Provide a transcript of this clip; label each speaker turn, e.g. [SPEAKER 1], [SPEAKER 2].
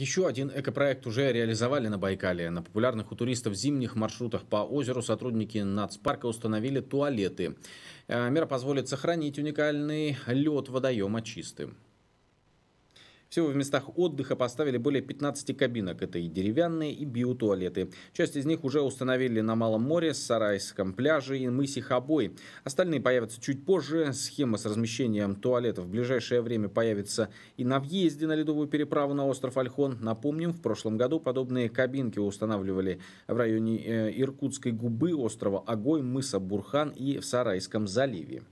[SPEAKER 1] Еще один экопроект уже реализовали на Байкале. На популярных у туристов зимних маршрутах по озеру сотрудники нацпарка установили туалеты. Э, мера позволит сохранить уникальный лед водоема чистым. Всего в местах отдыха поставили более 15 кабинок. Это и деревянные, и биотуалеты. Часть из них уже установили на Малом море, Сарайском пляже и мысе Хабой. Остальные появятся чуть позже. Схема с размещением туалетов в ближайшее время появится и на въезде на ледовую переправу на остров Альхон. Напомним, в прошлом году подобные кабинки устанавливали в районе э, Иркутской губы, острова Огой, мыса Бурхан и в Сарайском заливе.